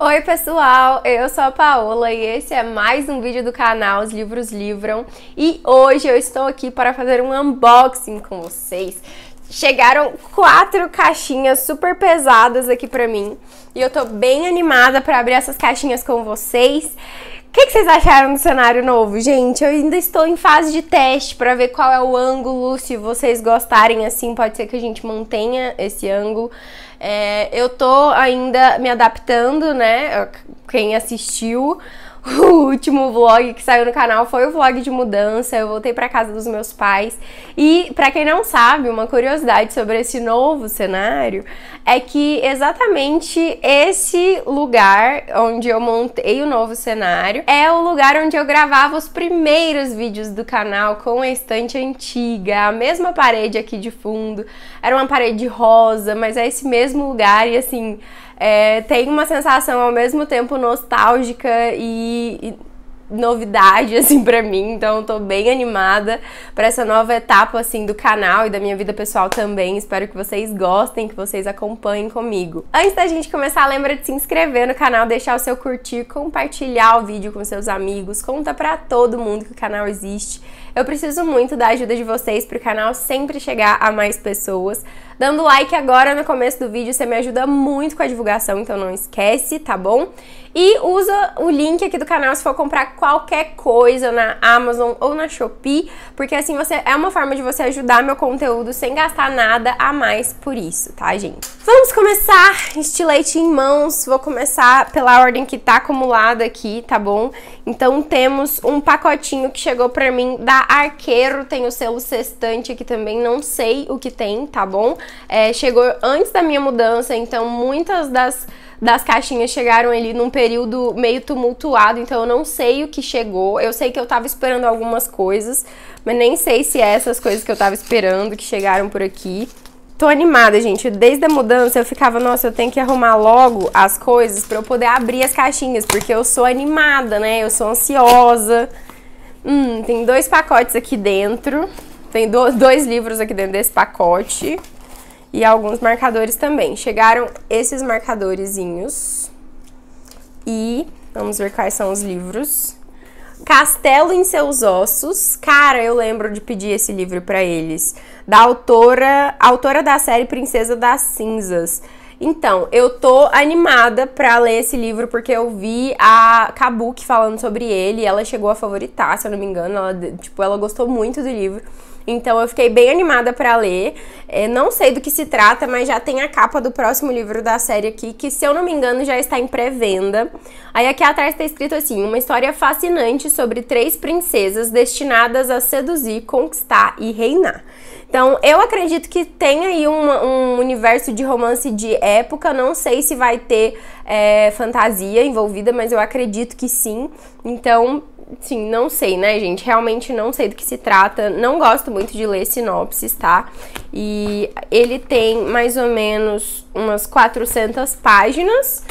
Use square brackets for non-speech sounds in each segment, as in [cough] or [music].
Oi, pessoal! Eu sou a Paola e esse é mais um vídeo do canal Os Livros Livram. E hoje eu estou aqui para fazer um unboxing com vocês. Chegaram quatro caixinhas super pesadas aqui para mim e eu tô bem animada para abrir essas caixinhas com vocês. O que, que, vocês acharam do cenário novo, gente? Eu ainda estou em fase de teste para ver qual é o ângulo. Se vocês gostarem assim, pode ser que a gente mantenha esse ângulo. É, eu tô ainda me adaptando, né? Quem assistiu [laughs] o último vlog que saiu no canal foi o vlog de mudança. Eu voltei para casa dos meus pais. E para quem não sabe, uma curiosidade sobre esse novo cenário é que exatamente esse lugar onde eu montei o novo cenário é o lugar onde eu gravava os primeiros vídeos do canal com a estante antiga, a mesma parede aqui de fundo. Era uma parede rosa, mas é esse mesmo lugar e assim. É, tem uma sensação ao mesmo tempo nostálgica e, novidade [laughs] assim para mim, então eu tô bem animada para essa nova etapa assim do canal e da minha vida pessoal também. Espero que vocês gostem, que vocês acompanhem comigo. Antes da gente começar, lembra de se inscrever no canal, deixar o seu curtir, compartilhar o vídeo com seus amigos, conta para todo mundo que o canal existe. Eu preciso muito da ajuda de vocês para o canal sempre chegar a mais pessoas. Dando like agora no começo do vídeo, você me ajuda muito com a divulgação, então não esquece, tá bom? E usa o link aqui do canal se for comprar qualquer coisa na Amazon ou na Shopee, porque assim você é uma forma de você ajudar meu conteúdo sem gastar nada a mais por isso, tá, gente? Vamos começar estilete em mãos. Vou começar pela ordem que tá acumulada aqui, tá bom? Então temos um pacotinho que chegou pra mim da Arqueiro tem o selo sextante aqui também, não sei o que tem, tá bom? É, chegou antes da minha mudança, então muitas das, das caixinhas chegaram ali num período meio tumultuado, então eu não sei o que chegou. Eu sei que eu tava esperando algumas coisas, mas nem sei se é essas coisas que eu tava esperando que chegaram por aqui tô animada, gente. Desde a mudança eu ficava, nossa, eu tenho que arrumar logo as coisas para eu poder abrir as caixinhas, porque eu sou animada, né? Eu sou ansiosa. Hum, tem dois pacotes aqui dentro. Tem do, dois livros aqui dentro desse pacote. E alguns marcadores também. Chegaram esses marcadorzinhos. E vamos ver quais são os livros. Castelo em Seus Ossos. Cara, eu lembro de pedir esse livro para eles. Da autora, autora da série Princesa das Cinzas. Então, eu tô animada pra ler esse livro porque eu vi a Kabuki falando sobre ele, ela chegou a favoritar, se eu não me engano, ela, tipo, ela gostou muito do livro. Então eu fiquei bem animada para ler. É, não sei do que se trata, mas já tem a capa do próximo livro da série aqui, que se eu não me engano já está em pré-venda. Aí aqui atrás está escrito assim: uma história fascinante sobre três princesas destinadas a seduzir, conquistar e reinar. Então, eu acredito que tem aí um universo de romance de época. Não sei se vai ter é, fantasia envolvida, mas eu acredito que sim. Então, sim, não sei, né, gente? Realmente não sei do que se trata. Não gosto muito de ler sinopses, tá? E ele tem mais ou menos umas 400 páginas.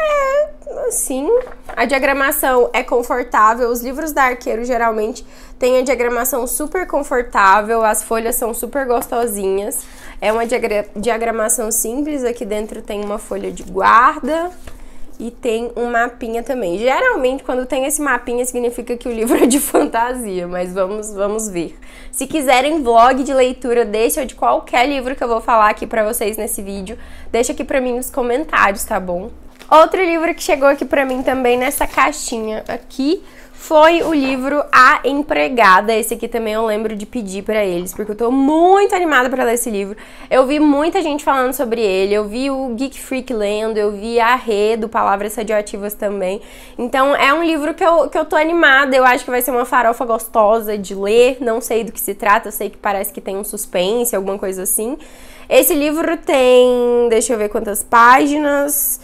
É, assim, a diagramação é confortável. Os livros da Arqueiro geralmente têm a diagramação super confortável, as folhas são super gostosinhas. É uma diagramação simples, aqui dentro tem uma folha de guarda e tem um mapinha também. Geralmente, quando tem esse mapinha, significa que o livro é de fantasia, mas vamos, vamos ver. Se quiserem vlog de leitura desse ou de qualquer livro que eu vou falar aqui pra vocês nesse vídeo, deixa aqui pra mim nos comentários, tá bom? Outro livro que chegou aqui para mim também nessa caixinha aqui foi o livro A Empregada. Esse aqui também eu lembro de pedir para eles, porque eu tô muito animada para ler esse livro. Eu vi muita gente falando sobre ele, eu vi o Geek Freak lendo, eu vi a Rê do Palavras Radioativas também. Então é um livro que eu, que eu tô animada, eu acho que vai ser uma farofa gostosa de ler, não sei do que se trata, eu sei que parece que tem um suspense, alguma coisa assim. Esse livro tem, deixa eu ver quantas páginas,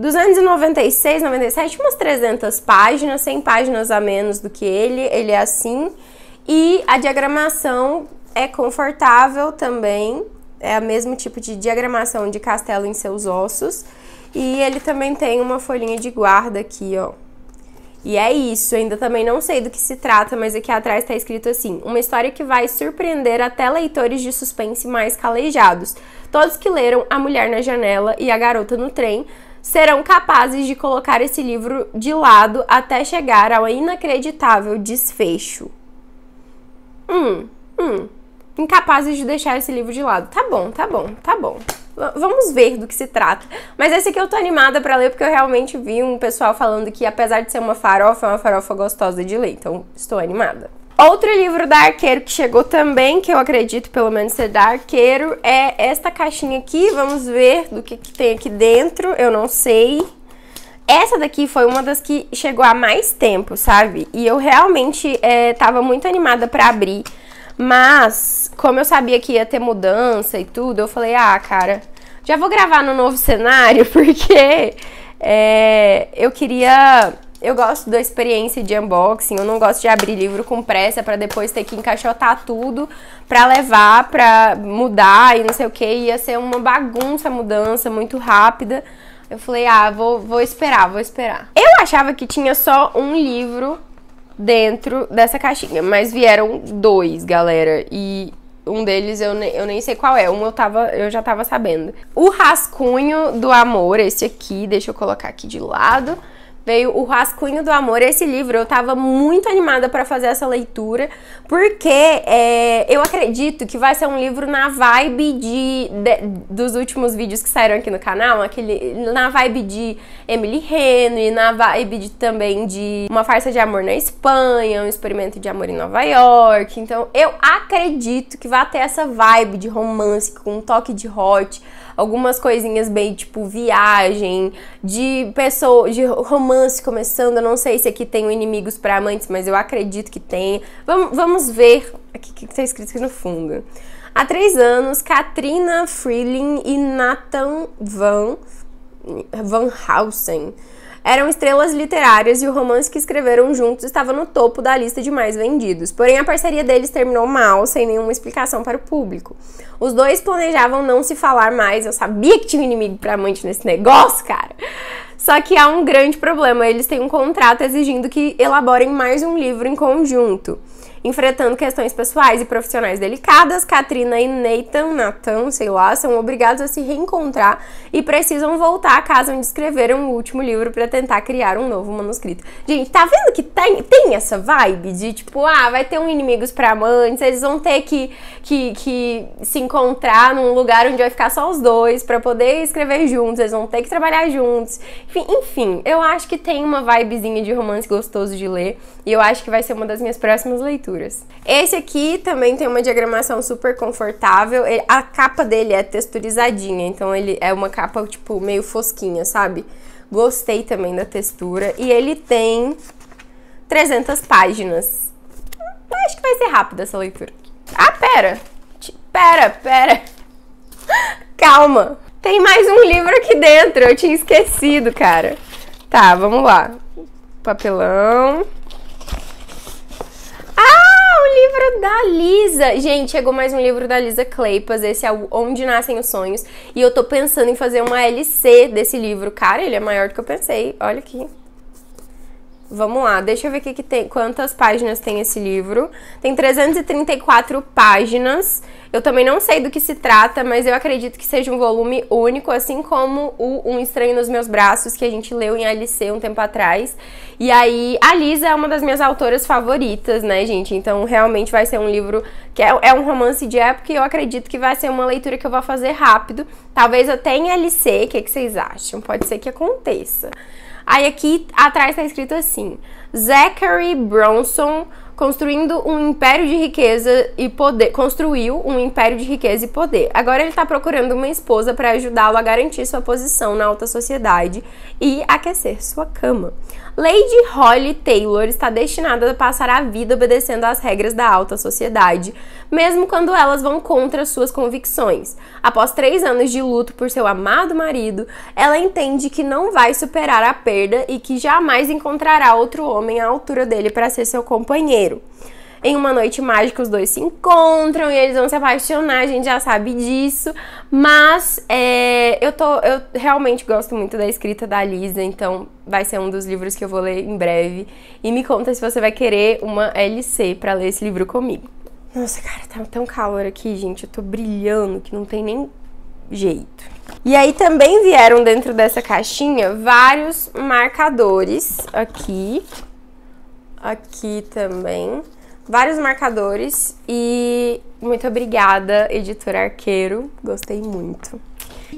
296, 97, umas 300 páginas, 100 páginas a menos do que ele, ele é assim. E a diagramação é confortável também, é o mesmo tipo de diagramação de castelo em seus ossos. E ele também tem uma folhinha de guarda aqui, ó. E é isso, ainda também não sei do que se trata, mas aqui atrás está escrito assim: uma história que vai surpreender até leitores de suspense mais calejados. Todos que leram A Mulher na Janela e A Garota no Trem serão capazes de colocar esse livro de lado até chegar ao inacreditável desfecho. Hum, hum. Incapazes de deixar esse livro de lado. Tá bom, tá bom, tá bom. Vamos ver do que se trata. Mas esse aqui eu tô animada para ler porque eu realmente vi um pessoal falando que, apesar de ser uma farofa, é uma farofa gostosa de ler. Então, estou animada. Outro livro da Arqueiro que chegou também, que eu acredito pelo menos ser da Arqueiro, é esta caixinha aqui. Vamos ver do que, que tem aqui dentro, eu não sei. Essa daqui foi uma das que chegou há mais tempo, sabe? E eu realmente é, tava muito animada para abrir. Mas, como eu sabia que ia ter mudança e tudo, eu falei, ah, cara, já vou gravar no novo cenário, [laughs] porque é, eu queria eu gosto da experiência de unboxing, eu não gosto de abrir livro com pressa para depois ter que encaixotar tudo para levar, para mudar e não sei o que. Ia ser uma bagunça mudança, muito rápida. Eu falei, ah, vou, vou esperar, vou esperar. Eu achava que tinha só um livro dentro dessa caixinha, mas vieram dois, galera. E um deles eu, ne eu nem sei qual é, um eu, tava, eu já tava sabendo. O rascunho do amor, esse aqui, deixa eu colocar aqui de lado veio O Rascunho do Amor. Esse livro eu tava muito animada para fazer essa leitura, porque é, eu acredito que vai ser um livro na vibe de, de, dos últimos vídeos que saíram aqui no canal, aquele na vibe de Emily Henry, na vibe de, também de Uma Farsa de Amor na Espanha, Um Experimento de Amor em Nova York. Então eu acredito que vai ter essa vibe de romance com um toque de hot algumas coisinhas bem tipo viagem, de pessoa, de romance começando. Eu não sei se aqui tem inimigos para amantes, mas eu acredito que tem. Vamos, vamos ver aqui o que está escrito aqui no fundo. Há três anos, Katrina Freeling e Nathan Van, Van Housen eram estrelas literárias e o romance que escreveram juntos estava no topo da lista de mais vendidos. Porém, a parceria deles terminou mal, sem nenhuma explicação para o público. Os dois planejavam não se falar mais, eu sabia que tinha um inimigo para amante nesse negócio, cara. Só que há um grande problema, eles têm um contrato exigindo que elaborem mais um livro em conjunto. Enfrentando questões pessoais e profissionais delicadas, Katrina e Nathan, Nathan, sei lá, são obrigados a se reencontrar e precisam voltar à casa onde escreveram o último livro para tentar criar um novo manuscrito. Gente, tá vendo que tem, tem essa vibe de tipo, ah, vai ter um inimigos para amantes, eles vão ter que, que, que se encontrar num lugar onde vai ficar só os dois para poder escrever juntos, eles vão ter que trabalhar juntos. Enfim, enfim, eu acho que tem uma vibezinha de romance gostoso de ler e eu acho que vai ser uma das minhas próximas leituras texturas. Esse aqui também tem uma diagramação super confortável. Ele, a capa dele é texturizadinha, então ele é uma capa tipo meio fosquinha, sabe? Gostei também da textura e ele tem 300 páginas. Acho que vai ser rápida essa leitura. Ah, pera. Pera, pera. [laughs] Calma. Tem mais um livro aqui dentro. Eu tinha esquecido, cara. Tá, vamos lá. Papelão livro da Lisa. Gente, chegou mais um livro da Lisa Claypas. Esse é o Onde Nascem os Sonhos. E eu tô pensando em fazer uma LC desse livro. Cara, ele é maior do que eu pensei. Olha aqui. Vamos lá, deixa eu ver aqui que tem, quantas páginas tem esse livro. Tem 334 páginas. Eu também não sei do que se trata, mas eu acredito que seja um volume único, assim como o Um Estranho nos Meus Braços, que a gente leu em LC um tempo atrás. E aí, a Lisa é uma das minhas autoras favoritas, né, gente? Então, realmente vai ser um livro que é, é um romance de época e eu acredito que vai ser uma leitura que eu vou fazer rápido. Talvez até em LC, o que, que vocês acham? Pode ser que aconteça. Aí aqui atrás tá escrito assim: Zachary Bronson construindo um império de riqueza e poder, construiu um império de riqueza e poder. Agora ele está procurando uma esposa para ajudá-lo a garantir sua posição na alta sociedade e aquecer sua cama. Lady Holly Taylor está destinada a passar a vida obedecendo às regras da alta sociedade, mesmo quando elas vão contra suas convicções. Após três anos de luto por seu amado marido, ela entende que não vai superar a perda e que jamais encontrará outro homem à altura dele para ser seu companheiro dinheiro. Em uma noite mágica, os dois se encontram e eles vão se apaixonar, a gente já sabe disso. Mas é, eu, tô, eu realmente gosto muito da escrita da Lisa, então vai ser um dos livros que eu vou ler em breve. E me conta se você vai querer uma LC para ler esse livro comigo. Nossa, cara, tá tão calor aqui, gente. Eu tô brilhando que não tem nem jeito. E aí também vieram dentro dessa caixinha vários marcadores aqui aqui também vários marcadores e muito obrigada, editora Arqueiro, gostei muito.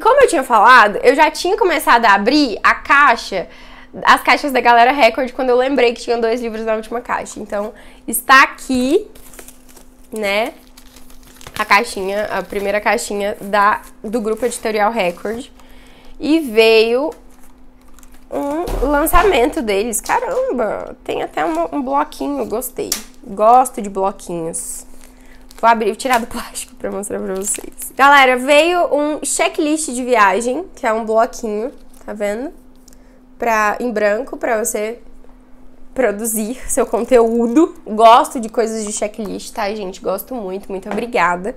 Como eu tinha falado, eu já tinha começado a abrir a caixa, as caixas da Galera Record, quando eu lembrei que tinha dois livros na última caixa. Então, está aqui, né, a caixinha, a primeira caixinha da, do grupo editorial Record. E veio um lançamento deles. Caramba, tem até um, um bloquinho, gostei. Gosto de bloquinhos. Vou abrir, vou tirar do [laughs] plástico pra mostrar pra vocês. Galera, veio um checklist de viagem, que é um bloquinho, tá vendo? Pra, em branco, pra você produzir [laughs] seu conteúdo. Gosto de coisas de checklist, tá, gente? Gosto muito, muito obrigada.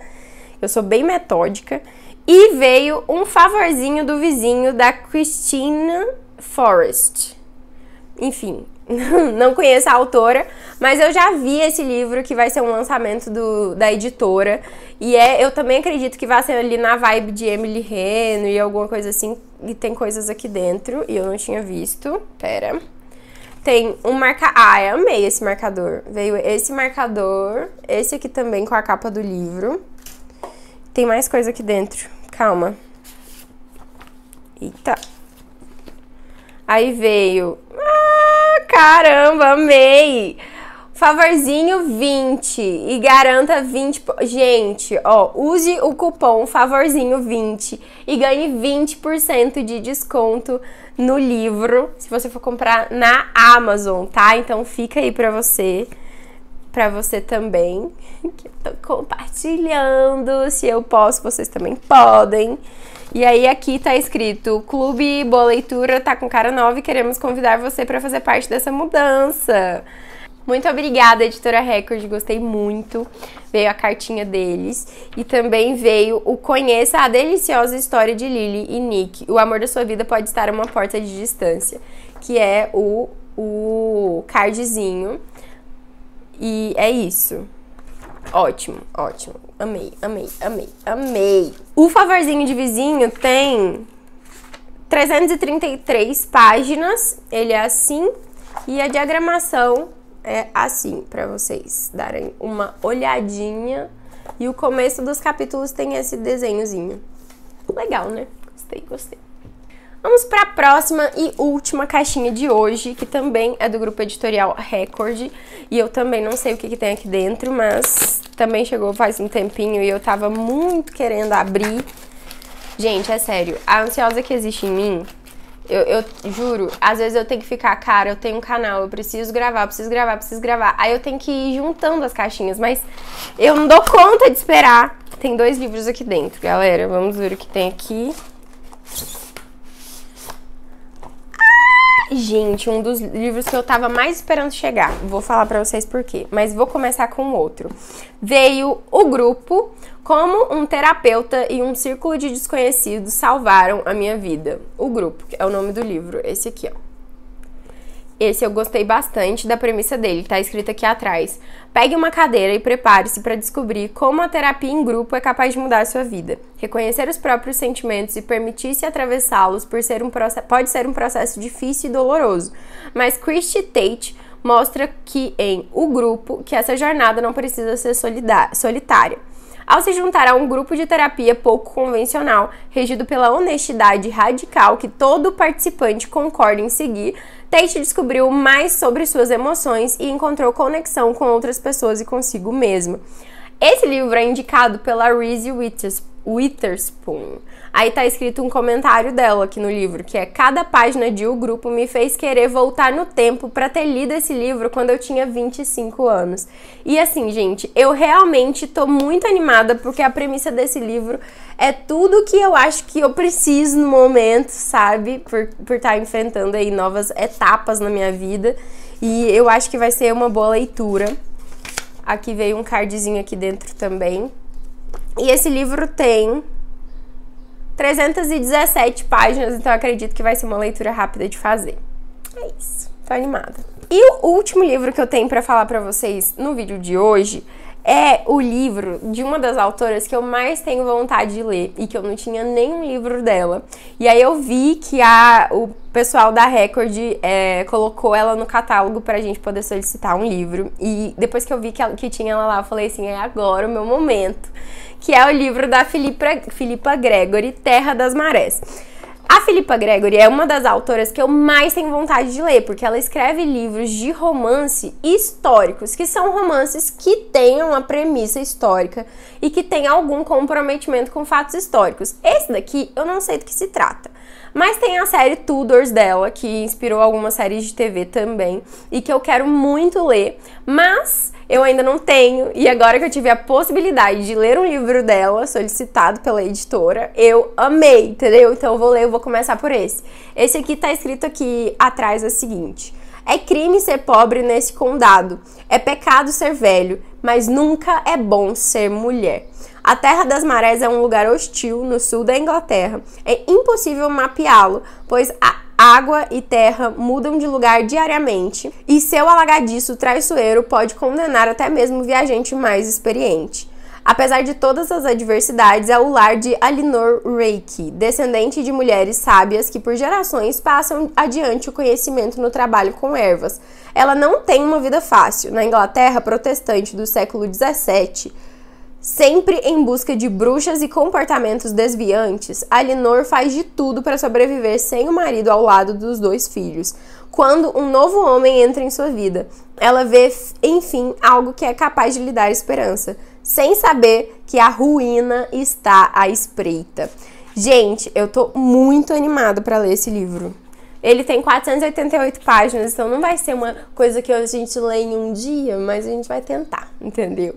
Eu sou bem metódica. E veio um favorzinho do vizinho da Cristina Forest. Enfim, [laughs] não conheço a autora, mas eu já vi esse livro que vai ser um lançamento do, da editora. E é, eu também acredito que vai ser ali na vibe de Emily Reno e alguma coisa assim. E tem coisas aqui dentro e eu não tinha visto. Pera. Tem um marca. Ah, eu amei esse marcador. Veio esse marcador, esse aqui também com a capa do livro. Tem mais coisa aqui dentro. Calma. Eita. Aí veio. Ah, caramba, amei! Favorzinho 20 e garanta 20. Gente, ó, use o cupom Favorzinho 20 e ganhe 20% de desconto no livro se você for comprar na Amazon, tá? Então fica aí pra você para você também, que eu tô compartilhando. Se eu posso, vocês também podem. E aí aqui tá escrito: Clube Boa Leitura tá com cara nova e queremos convidar você para fazer parte dessa mudança. Muito obrigada, editora Record, gostei muito. Veio a cartinha deles e também veio o Conheça a deliciosa história de Lily e Nick. O amor da sua vida pode estar a uma porta de distância, que é o o cardzinho e é isso. Ótimo, ótimo. Amei, amei, amei, amei. O favorzinho de vizinho tem 333 páginas, ele é assim, e a diagramação é assim para vocês darem uma olhadinha. E o começo dos capítulos tem esse desenhozinho. Legal, né? Gostei, gostei. Vamos para a próxima e última caixinha de hoje, que também é do grupo editorial Record. E eu também não sei o que, que tem aqui dentro, mas também chegou faz um tempinho e eu tava muito querendo abrir. Gente, é sério, a ansiosa que existe em mim, eu, eu juro, às vezes eu tenho que ficar, cara, eu tenho um canal, eu preciso gravar, eu preciso gravar, preciso gravar. Aí eu tenho que ir juntando as caixinhas, mas eu não dou conta de esperar. Tem dois livros aqui dentro, galera. Vamos ver o que tem aqui. Gente, um dos livros que eu tava mais esperando chegar. Vou falar para vocês por quê, mas vou começar com outro. Veio O Grupo, como um terapeuta e um círculo de desconhecidos salvaram a minha vida. O Grupo, é o nome do livro, esse aqui, ó. Esse eu gostei bastante da premissa dele, tá escrito aqui atrás. Pegue uma cadeira e prepare-se para descobrir como a terapia em grupo é capaz de mudar sua vida. Reconhecer os próprios sentimentos e permitir-se atravessá-los por ser um pode ser um processo difícil e doloroso. Mas Christy Tate mostra que em O Grupo que essa jornada não precisa ser solitária ao se juntar a um grupo de terapia pouco convencional, regido pela honestidade radical que todo participante concorda em seguir, Tate descobriu mais sobre suas emoções e encontrou conexão com outras pessoas e consigo mesmo. Esse livro é indicado pela Reese Witherspoon Aí tá escrito um comentário dela aqui no livro, que é: Cada página de O Grupo me fez querer voltar no tempo para ter lido esse livro quando eu tinha 25 anos. E assim, gente, eu realmente tô muito animada porque a premissa desse livro é tudo que eu acho que eu preciso no momento, sabe? Por estar tá enfrentando aí novas etapas na minha vida. E eu acho que vai ser uma boa leitura. Aqui veio um cardzinho aqui dentro também. E esse livro tem 317 páginas, então acredito que vai ser uma leitura rápida de fazer. É isso, tô animada. E o último livro que eu tenho para falar para vocês no vídeo de hoje é o livro de uma das autoras que eu mais tenho vontade de ler e que eu não tinha nenhum livro dela. E aí eu vi que a, o pessoal da Record é, colocou ela no catálogo pra gente poder solicitar um livro. E depois que eu vi que, ela, que tinha ela lá, eu falei assim: é agora o meu momento. Que é o livro da Filipa, Filipa Gregory, Terra das Marés. A Filipa Gregory é uma das autoras que eu mais tenho vontade de ler, porque ela escreve livros de romance históricos, que são romances que tenham uma premissa histórica e que tenham algum comprometimento com fatos históricos. Esse daqui eu não sei do que se trata. Mas tem a série Tudors dela, que inspirou algumas séries de TV também, e que eu quero muito ler, mas eu ainda não tenho. E agora que eu tive a possibilidade de ler um livro dela, solicitado pela editora, eu amei, entendeu? Então eu vou ler, eu vou começar por esse. Esse aqui tá escrito aqui atrás é o seguinte: É crime ser pobre nesse condado. É pecado ser velho, mas nunca é bom ser mulher. A Terra das Marés é um lugar hostil no sul da Inglaterra. É impossível mapeá-lo, pois a água e terra mudam de lugar diariamente e seu alagadiço traiçoeiro pode condenar até mesmo o viajante mais experiente. Apesar de todas as adversidades, é o lar de Alinor Reiki, descendente de mulheres sábias que por gerações passam adiante o conhecimento no trabalho com ervas. Ela não tem uma vida fácil. Na Inglaterra protestante do século 17, Sempre em busca de bruxas e comportamentos desviantes, Alinor faz de tudo para sobreviver sem o marido ao lado dos dois filhos. Quando um novo homem entra em sua vida, ela vê, enfim, algo que é capaz de lhe dar esperança, sem saber que a ruína está à espreita. Gente, eu tô muito animada para ler esse livro. Ele tem 488 páginas, então não vai ser uma coisa que a gente lê em um dia, mas a gente vai tentar, entendeu?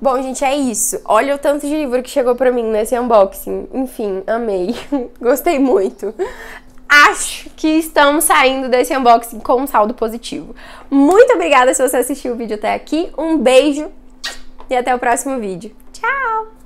Bom, gente, é isso. Olha o tanto de livro que chegou pra mim nesse unboxing. Enfim, amei. [laughs] Gostei muito acho que estamos saindo desse unboxing com um saldo positivo. Muito obrigada se você assistiu o vídeo até aqui. Um beijo e até o próximo vídeo. Tchau!